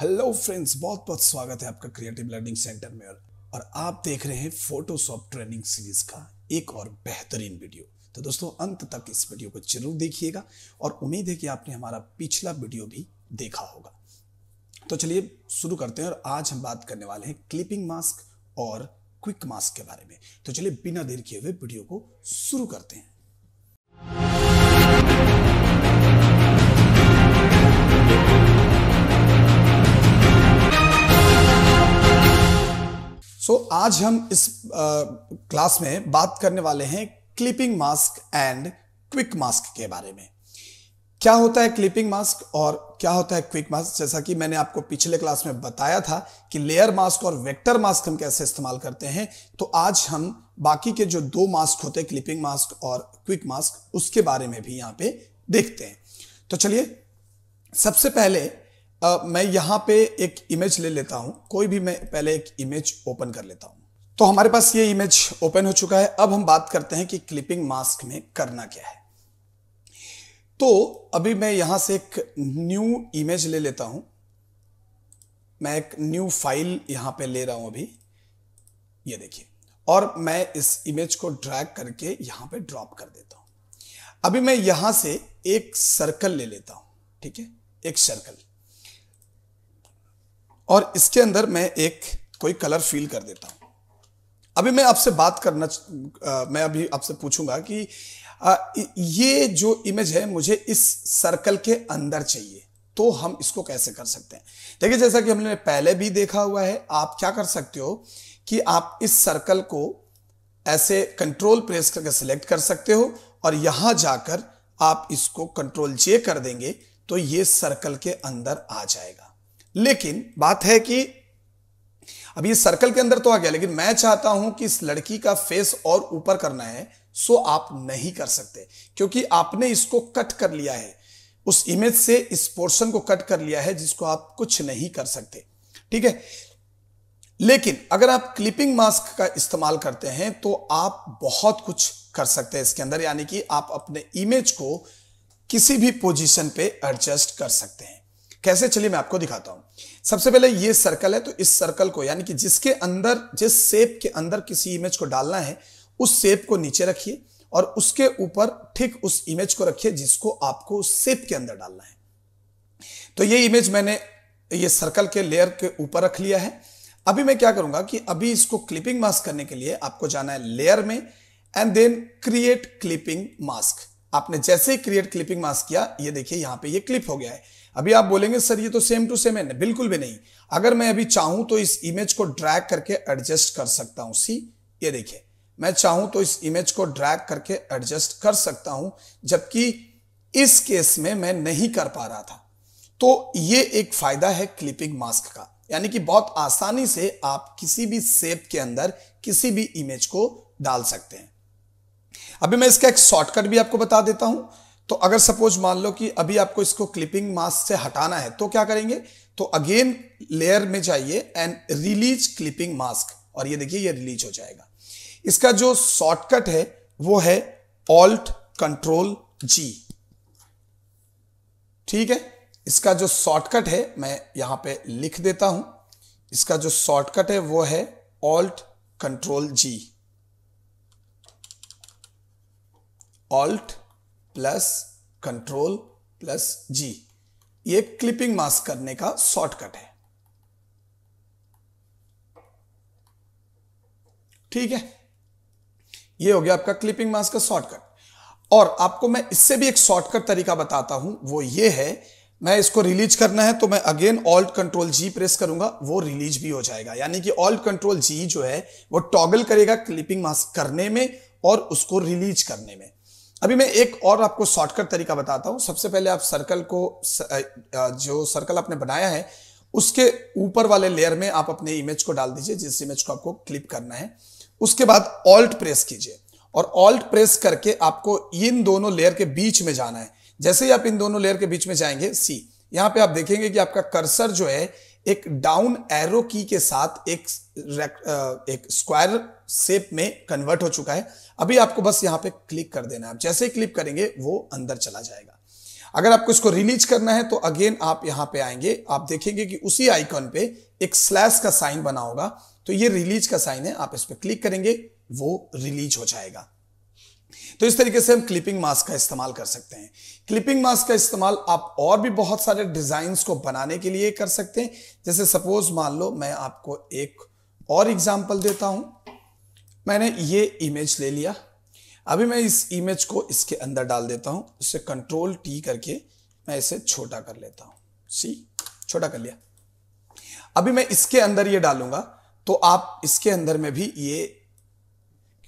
hello friends बहुत बहुत स्वागत है आपका क्रिएटिव लर्निंग सेंटर में और आप देख रहे हैं फोटोशॉप ट्रेनिंग सीरीज का एक और बेहतरीन वीडियो तो दोस्तों अंत तक इस वीडियो को जरूर देखिएगा और उम्मीद है कि आपने हमारा पिछला वीडियो भी देखा होगा तो चलिए शुरू करते हैं और आज हम बात करने वाले हैं क्लिपिंग मास्क और क्विक मास्क के बारे में तो चलिए बिना देर किए हुए वीडियो को शुरू करते हैं सो so, आज हम इस क्लास में बात करने वाले हैं clipping mask and quick mask के बारे में क्या होता है क्लिपिंग मास्क और क्या होता है क्विक मास्क जैसा कि मैंने आपको पिछले क्लास में बताया था कि लेयर मास्क और वेक्टर मास्क हम कैसे इस्तेमाल करते हैं तो आज हम बाकी के जो दो मास्क होते हैं क्लिपिंग मास्क और क्विक मास्क उसके बारे में भी यहां पे देखते हैं तो चलिए सबसे पहले आ, मैं यहां पे एक इमेज ले लेता हूं कोई भी मैं पहले एक इमेज ओपन कर लेता हूं तो हमारे पास ये इमेज ओपन हो चुका है अब हम बात करते हैं कि क्लिपिंग मास्क में करना क्या है तो अभी मैं यहां से एक न्यू इमेज ले लेता हूं मैं एक न्यू फाइल यहां पे ले रहा हूं अभी ये देखिए और मैं इस इमेज को ड्रैग करके यहां पे ड्रॉप कर देता हूं अभी मैं यहां से एक सर्कल ले लेता हूं ठीक है एक सर्कल और इसके अंदर मैं एक कोई कलर फील कर देता हूं अभी मैं आपसे बात करना आ, मैं अभी आपसे पूछूंगा कि आ, ये जो इमेज है मुझे इस सर्कल के अंदर चाहिए तो हम इसको कैसे कर सकते हैं देखिए जैसा कि हमने पहले भी देखा हुआ है आप क्या कर सकते हो कि आप इस सर्कल को ऐसे कंट्रोल प्रेस करके सिलेक्ट कर सकते हो और यहां जाकर आप इसको कंट्रोल जे कर देंगे तो ये सर्कल के अंदर आ जाएगा लेकिन बात है कि अब ये सर्कल के अंदर तो आ गया लेकिन मैं चाहता हूं कि इस लड़की का फेस और ऊपर करना है सो आप नहीं कर सकते क्योंकि आपने इसको कट कर लिया है उस इमेज से इस पोर्शन को कट कर लिया है जिसको आप कुछ नहीं कर सकते ठीक है लेकिन अगर आप क्लिपिंग मास्क का इस्तेमाल करते हैं तो आप बहुत कुछ कर सकते हैं इसके अंदर यानी कि आप अपने इमेज को किसी भी पोजीशन पे एडजस्ट कर सकते हैं कैसे चलिए मैं आपको दिखाता हूं सबसे पहले ये सर्कल है तो इस सर्कल को यानी कि जिसके अंदर जिस सेप के अंदर किसी इमेज को डालना है उस सेप को नीचे रखिए और उसके ऊपर ठीक उस इमेज को रखिए जिसको आपको उस सेप के अंदर डालना है तो ये इमेज मैंने ये सर्कल के लेयर के ऊपर रख लिया है अभी मैं क्या करूंगा कि अभी इसको क्लिपिंग मास्क करने के लिए आपको जाना है लेयर में and then create clipping mask आपने जैसे ही क्रिएट क्लिपिंग मास्क किया ये देखिए यहां पे ये क्लिप हो गया है अभी आप बोलेंगे सर ये तो सेम टू सेम है बिल्कुल भी नहीं अगर मैं अभी चाहूं तो इस इमेज को ड्रैग करके एडजस्ट कर सकता हूं सी ये देखिए मैं चाहूं तो इस इमेज को ड्रैग करके एडजस्ट कर सकता हूं जबकि इस केस में मैं नहीं कर पा रहा था तो ये एक फायदा है क्लिपिंग मास्क का यानी कि बहुत आसानी से आप किसी भी सेप के अंदर किसी भी इमेज को डाल सकते हैं अभी मैं इसका एक शॉर्टकट भी आपको बता देता हूं तो अगर सपोज मान लो कि अभी आपको इसको क्लिपिंग मास्क से हटाना है तो क्या करेंगे तो अगेन लेयर में जाइए एंड रिलीज क्लिपिंग मास्क और ये देखिए ये रिलीज हो जाएगा इसका जो शॉर्टकट है वो है ऑल्ट कंट्रोल जी ठीक है इसका जो शॉर्टकट है मैं यहां पे लिख देता हूं इसका जो शॉर्टकट है वो है Alt control G Alt plus control plus G ये क्लिपिंग मास्क करने का शॉर्टकट है ठीक है ये हो गया आपका क्लिपिंग मास्क का शॉर्टकट और आपको मैं इससे भी एक शॉर्टकट तरीका बताता हूं वो ये है मैं इसको रिलीज करना है तो मैं again Alt control G press करूंगा वो रिलीज भी हो जाएगा यानी कि ऑल्ट कंट्रोल जी जो है वो टॉगल करेगा क्लिपिंग मास्क करने में और उसको रिलीज करने में अभी मैं एक और आपको शॉर्टकट तरीका बताता हूं सबसे पहले आप सर्कल को जो सर्कल आपने बनाया है उसके ऊपर वाले लेयर में आप अपने इमेज को डाल दीजिए जिस इमेज को आपको क्लिप करना है उसके बाद ऑल्ट प्रेस कीजिए और ऑल्ट प्रेस करके आपको इन दोनों लेयर के बीच में जाना है जैसे ही आप इन दोनों लेयर के बीच में जाएंगे सी यहां पे आप देखेंगे कि आपका कर्सर जो है एक डाउन एरो की के साथ एक एक स्क्वायर शेप में कन्वर्ट हो चुका है अभी आपको बस यहां पे क्लिक कर देना है जैसे ही क्लिक करेंगे वो अंदर चला जाएगा अगर आपको इसको रिलीज करना है तो अगेन आप यहां पे आएंगे आप देखेंगे कि उसी आइकॉन पे एक स्लैश का साइन बना होगा तो ये रिलीज का साइन है आप इस पर क्लिक करेंगे वो रिलीज हो जाएगा तो इस तरीके से हम क्लिपिंग मास्क का इस्तेमाल कर सकते हैं क्लिपिंग मास्क का इस्तेमाल आप और भी बहुत सारे डिजाइन को बनाने के लिए कर सकते हैं जैसे सपोज मान लो मैं आपको एक और एग्जाम्पल देता हूं मैंने ये इमेज ले लिया अभी मैं इस इमेज को इसके अंदर डाल देता हूं इसे कंट्रोल टी करके मैं इसे छोटा कर लेता हूं सी छोटा कर लिया अभी मैं इसके अंदर ये डालूंगा तो आप इसके अंदर में भी ये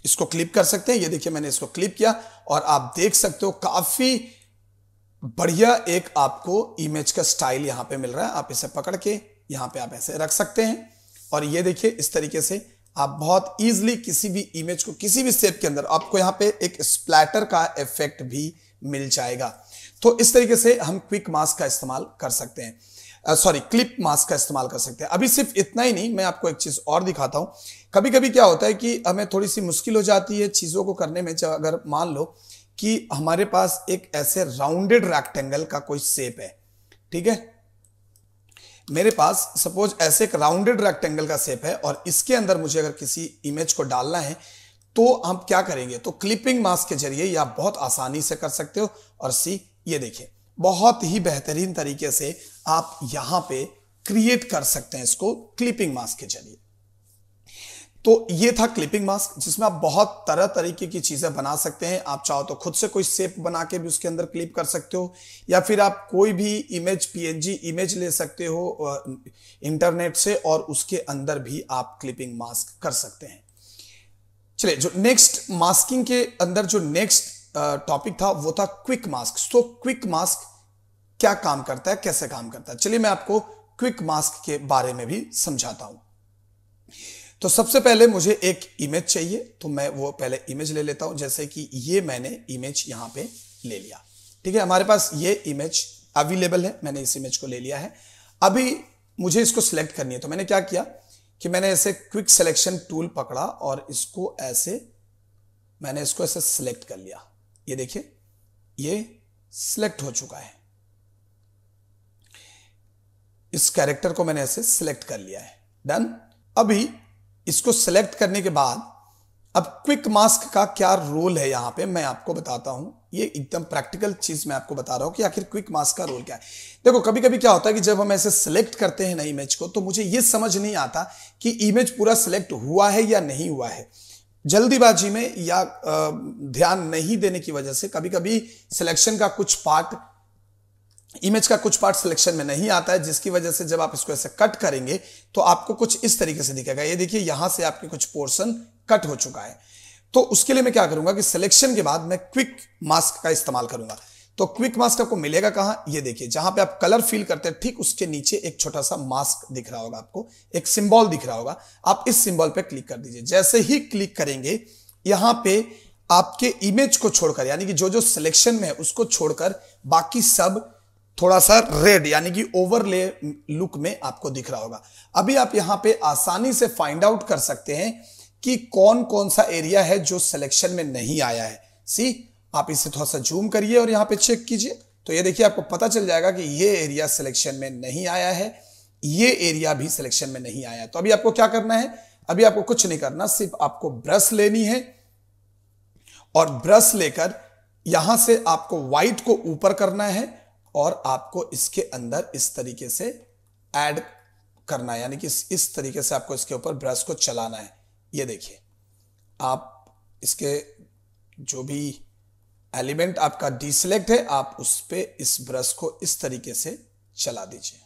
इसको क्लिप कर सकते हैं ये देखिए मैंने इसको क्लिप किया और आप देख सकते हो काफी बढ़िया एक आपको इमेज का स्टाइल यहां पे मिल रहा है आप इसे पकड़ के यहां पे आप ऐसे रख सकते हैं और ये देखिए इस तरीके से आप बहुत इजीली किसी भी इमेज को किसी भी शेप के अंदर आपको यहां पे एक स्प्लैटर का इफेक्ट भी मिल जाएगा तो इस तरीके से हम क्विक मास्क का इस्तेमाल कर सकते हैं सॉरी क्लिप मास्क का इस्तेमाल कर सकते हैं अभी सिर्फ इतना ही नहीं मैं आपको एक चीज और दिखाता हूं कभी कभी क्या होता है कि हमें थोड़ी सी मुश्किल हो जाती है चीजों को करने में जब अगर मान लो कि हमारे पास एक ऐसे राउंडेड रेक्टेंगल का कोई सेप है ठीक है मेरे पास सपोज ऐसे एक राउंडेड रेक्टेंगल का सेप है और इसके अंदर मुझे अगर किसी इमेज को डालना है तो हम क्या करेंगे तो क्लिपिंग मास्क के जरिए आप बहुत आसानी से कर सकते हो और सी ये देखिए बहुत ही बेहतरीन तरीके से आप यहां पे क्रिएट कर सकते हैं इसको क्लिपिंग मास्क के जरिए तो ये था क्लिपिंग मास्क जिसमें आप बहुत तरह तरीके की चीजें बना सकते हैं आप चाहो तो खुद से कोई सेप बना के भी उसके अंदर क्लिप कर सकते हो या फिर आप कोई भी इमेज पीएनजी इमेज ले सकते हो इंटरनेट से और उसके अंदर भी आप क्लिपिंग मास्क कर सकते हैं चलिए जो नेक्स्ट मास्किंग के अंदर जो नेक्स्ट टॉपिक था वो था quick mask so quick mask क्या काम करता है कैसे काम करता है चलिए मैं आपको क्विक मास्क के बारे में भी समझाता हूं तो सबसे पहले मुझे एक इमेज चाहिए तो मैं वो पहले इमेज ले लेता हूं जैसे कि ये मैंने इमेज यहां पे ले लिया ठीक है हमारे पास ये इमेज अवेलेबल है मैंने इस इमेज को ले लिया है अभी मुझे इसको सिलेक्ट करनी है तो मैंने क्या किया कि मैंने ऐसे क्विक सिलेक्शन टूल पकड़ा और इसको ऐसे मैंने इसको ऐसे सिलेक्ट कर लिया ये देखिए ये सिलेक्ट हो चुका है इस कैरेक्टर को मैंने ऐसे सिलेक्ट कर लिया है डन अभी इसको सिलेक्ट करने के बाद अब क्विक मास्क का क्या रोल है यहां पे मैं आपको बताता हूं ये एकदम प्रैक्टिकल चीज मैं आपको बता रहा हूं कि आखिर क्विक मास्क का रोल क्या है देखो कभी कभी क्या होता है कि जब हम ऐसे सिलेक्ट करते हैं ना इमेज को तो मुझे ये समझ नहीं आता कि इमेज पूरा सिलेक्ट हुआ है या नहीं हुआ है जल्दीबाजी में या ध्यान नहीं देने की वजह से कभी कभी सिलेक्शन का कुछ पार्ट इमेज का कुछ पार्ट सिलेक्शन में नहीं आता है जिसकी वजह से जब आप इसको ऐसे कट करेंगे तो आपको कुछ इस तरीके से दिखेगा ये देखिए यहां से आपके कुछ पोर्शन कट हो चुका है तो उसके लिए मैं क्या करूंगा कि सिलेक्शन के बाद मैं क्विक मास्क का इस्तेमाल करूंगा तो क्विक मास्क आपको मिलेगा कहां ये देखिए जहां पे आप कलर फील करते हैं ठीक उसके नीचे एक छोटा सा मास्क दिख रहा होगा आपको एक सिंबल दिख रहा होगा आप इस सिंबल पे क्लिक कर दीजिए जैसे ही क्लिक करेंगे यहां पे आपके इमेज को छोड़कर यानी कि जो जो सिलेक्शन में है उसको छोड़कर बाकी सब थोड़ा सा रेड यानी कि ओवरले लुक में आपको दिख रहा होगा अभी आप यहां पे आसानी से फाइंड आउट कर सकते हैं कि कौन कौन सा एरिया है जो सिलेक्शन में नहीं आया है सी आप इसे थोड़ा सा जूम करिए और यहाँ पे चेक कीजिए तो ये देखिए आपको पता चल जाएगा कि ये एरिया सिलेक्शन में नहीं आया है ये एरिया भी सिलेक्शन में नहीं आया तो अभी आपको क्या करना है अभी आपको कुछ नहीं करना सिर्फ आपको ब्रश लेनी है और ब्रश लेकर यहां से आपको व्हाइट को ऊपर करना है और आपको इसके अंदर इस तरीके से ऐड करना है यानी कि इस तरीके से आपको इसके ऊपर ब्रश को चलाना है ये देखिए आप इसके जो भी एलिमेंट आपका डिसलेक्ट है आप उस पर इस ब्रश को इस तरीके से चला दीजिए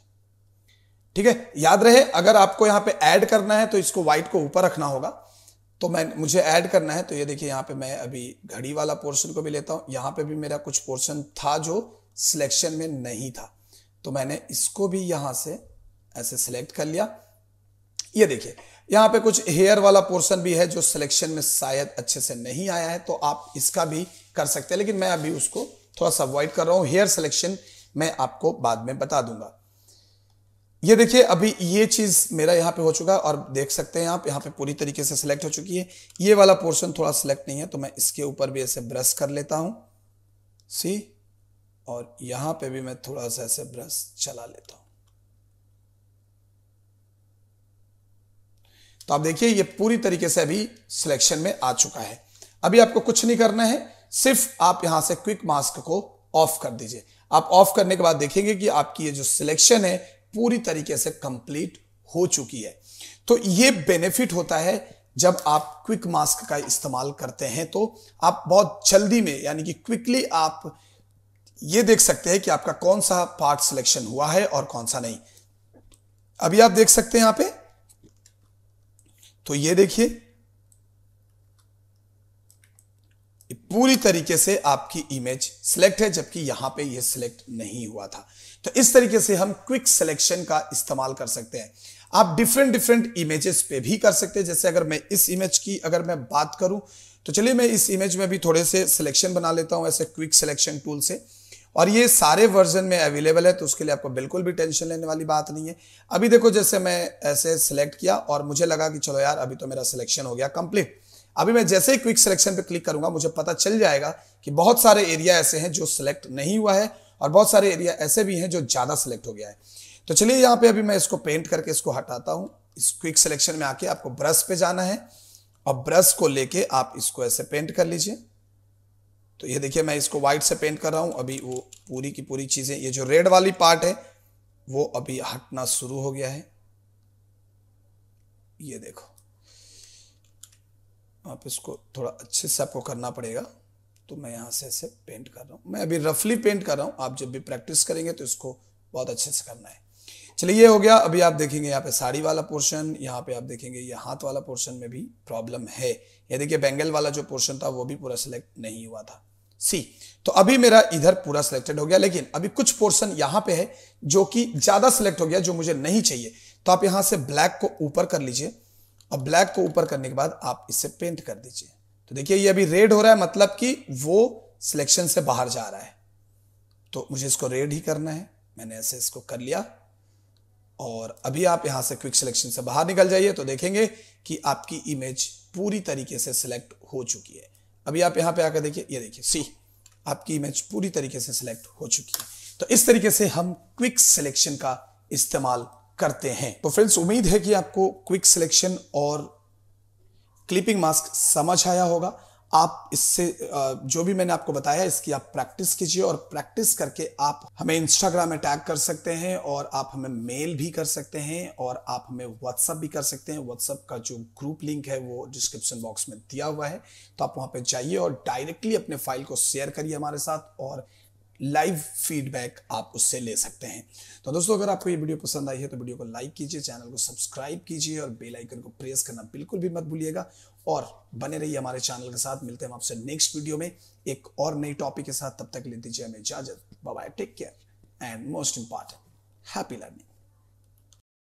ठीक है याद रहे अगर आपको यहां पे ऐड करना है तो इसको व्हाइट को ऊपर रखना होगा तो मैं मुझे ऐड करना है तो ये देखिए यहां पे मैं अभी घड़ी वाला पोर्शन को भी लेता हूं यहां पे भी मेरा कुछ पोर्शन था जो सिलेक्शन में नहीं था तो मैंने इसको भी यहां से ऐसे सिलेक्ट कर लिया ये देखिए यहां पे कुछ हेयर वाला पोर्शन भी है जो सिलेक्शन में शायद अच्छे से नहीं आया है तो आप इसका भी कर सकते हैं लेकिन मैं अभी उसको थोड़ा सा अवॉइड कर रहा हूं हेयर सिलेक्शन मैं आपको बाद में बता दूंगा ये देखिए अभी ये चीज मेरा यहाँ पे हो चुका है और देख सकते हैं आप यहाँ पे पूरी तरीके से सिलेक्ट हो चुकी है ये वाला पोर्शन थोड़ा सिलेक्ट नहीं है तो मैं इसके ऊपर भी ऐसे ब्रश कर लेता हूँ सी और यहाँ पे भी मैं थोड़ा सा ऐसे ब्रश चला लेता हूँ तो आप देखिए ये पूरी तरीके से अभी सिलेक्शन में आ चुका है अभी आपको कुछ नहीं करना है सिर्फ आप यहां से क्विक मास्क को ऑफ कर दीजिए आप ऑफ करने के बाद देखेंगे कि आपकी ये जो सिलेक्शन है पूरी तरीके से कंप्लीट हो चुकी है तो ये बेनिफिट होता है जब आप क्विक मास्क का इस्तेमाल करते हैं तो आप बहुत जल्दी में यानी कि क्विकली आप ये देख सकते हैं कि आपका कौन सा पार्ट सिलेक्शन हुआ है और कौन सा नहीं अभी आप देख सकते हैं यहां पे तो ये देखिए पूरी तरीके से आपकी इमेज सिलेक्ट है जबकि यहां पे ये सिलेक्ट नहीं हुआ था तो इस तरीके से हम क्विक सिलेक्शन का इस्तेमाल कर सकते हैं आप डिफरेंट डिफरेंट इमेजेस पे भी कर सकते हैं जैसे अगर मैं इस इमेज की अगर मैं बात करूं तो चलिए मैं इस इमेज में भी थोड़े से सिलेक्शन बना लेता हूं ऐसे क्विक सिलेक्शन टूल से और ये सारे वर्जन में अवेलेबल है तो उसके लिए आपको बिल्कुल भी टेंशन लेने वाली बात नहीं है अभी देखो जैसे मैं ऐसे सिलेक्ट किया और मुझे लगा कि चलो यार अभी तो मेरा सिलेक्शन हो गया कंप्लीट अभी मैं जैसे ही क्विक सिलेक्शन पे क्लिक करूंगा मुझे पता चल जाएगा कि बहुत सारे एरिया ऐसे हैं जो सिलेक्ट नहीं हुआ है और बहुत सारे एरिया ऐसे भी हैं जो ज़्यादा सिलेक्ट हो गया है तो चलिए यहाँ पे अभी मैं इसको पेंट करके इसको हटाता हूँ इस क्विक सिलेक्शन में आके आपको ब्रश पे जाना है और ब्रश को लेके आप इसको ऐसे पेंट कर लीजिए तो ये देखिए मैं इसको व्हाइट से पेंट कर रहा हूँ अभी वो पूरी की पूरी चीज़ें ये जो रेड वाली पार्ट है वो अभी हटना शुरू हो गया है ये देखो आप इसको थोड़ा अच्छे से आपको करना पड़ेगा तो मैं यहाँ से ऐसे पेंट कर रहा हूँ मैं अभी रफली पेंट कर रहा हूँ आप जब भी प्रैक्टिस करेंगे तो इसको बहुत अच्छे से करना है चलिए ये हो गया अभी आप देखेंगे यहाँ पे साड़ी वाला पोर्शन यहाँ पे आप देखेंगे ये हाथ वाला पोर्शन में भी प्रॉब्लम है ये देखिए बैंगल वाला जो पोर्शन था वो भी पूरा सिलेक्ट नहीं हुआ था सी तो अभी मेरा इधर पूरा सिलेक्टेड हो गया लेकिन अभी कुछ पोर्शन यहाँ पे है जो कि ज्यादा सिलेक्ट हो गया जो मुझे नहीं चाहिए तो आप यहाँ से ब्लैक को ऊपर कर लीजिए और ब्लैक को ऊपर करने के बाद आप इसे पेंट कर दीजिए तो देखिए ये अभी रेड हो रहा है मतलब कि वो सिलेक्शन से बाहर जा रहा है तो मुझे इसको रेड ही करना है मैंने ऐसे इसको कर लिया और अभी आप यहां से क्विक सिलेक्शन से बाहर निकल जाइए तो देखेंगे कि आपकी इमेज पूरी तरीके से सिलेक्ट हो चुकी है अभी आप यहां पे आकर देखिए ये देखिए सी आपकी इमेज पूरी तरीके से सिलेक्ट हो चुकी है तो इस तरीके से हम क्विक सिलेक्शन का इस्तेमाल करते हैं तो फ्रेंड्स उम्मीद है कि आपको क्विक सिलेक्शन और क्लिपिंग मास्क समझ आया होगा आप इससे जो भी मैंने आपको बताया इसकी आप प्रैक्टिस कीजिए और प्रैक्टिस करके आप हमें इंस्टाग्राम में टैग कर सकते हैं और आप हमें मेल भी कर सकते हैं और आप हमें व्हाट्सअप भी कर सकते हैं व्हाट्सअप का जो ग्रुप लिंक है वो डिस्क्रिप्शन बॉक्स में दिया हुआ है तो आप वहाँ पर जाइए और डायरेक्टली अपने फाइल को शेयर करिए हमारे साथ और लाइव फीडबैक आप उससे ले सकते हैं तो दोस्तों अगर आपको ये वीडियो पसंद आई है तो वीडियो को लाइक कीजिए चैनल को सब्सक्राइब कीजिए और बेल आइकन को प्रेस करना बिल्कुल भी मत भूलिएगा और बने रहिए हमारे चैनल के साथ मिलते हैं आपसे नेक्स्ट वीडियो में एक और नई टॉपिक के साथ तब तक ले दीजिए हमें इजाजत bye take care and most important happy learning